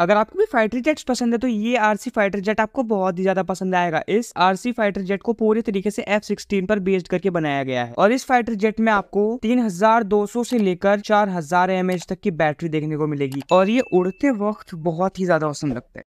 अगर आपको भी फाइटर जेट पसंद है तो ये आरसी फाइटर जेट आपको बहुत ही ज्यादा पसंद आएगा इस आरसी फाइटर जेट को पूरे तरीके से एफ सिक्सटीन पर बेस्ड करके बनाया गया है और इस फाइटर जेट में आपको तीन हजार दो सौ से लेकर चार हजार एम एच तक की बैटरी देखने को मिलेगी और ये उड़ते वक्त बहुत ही ज्यादा औसम लगता है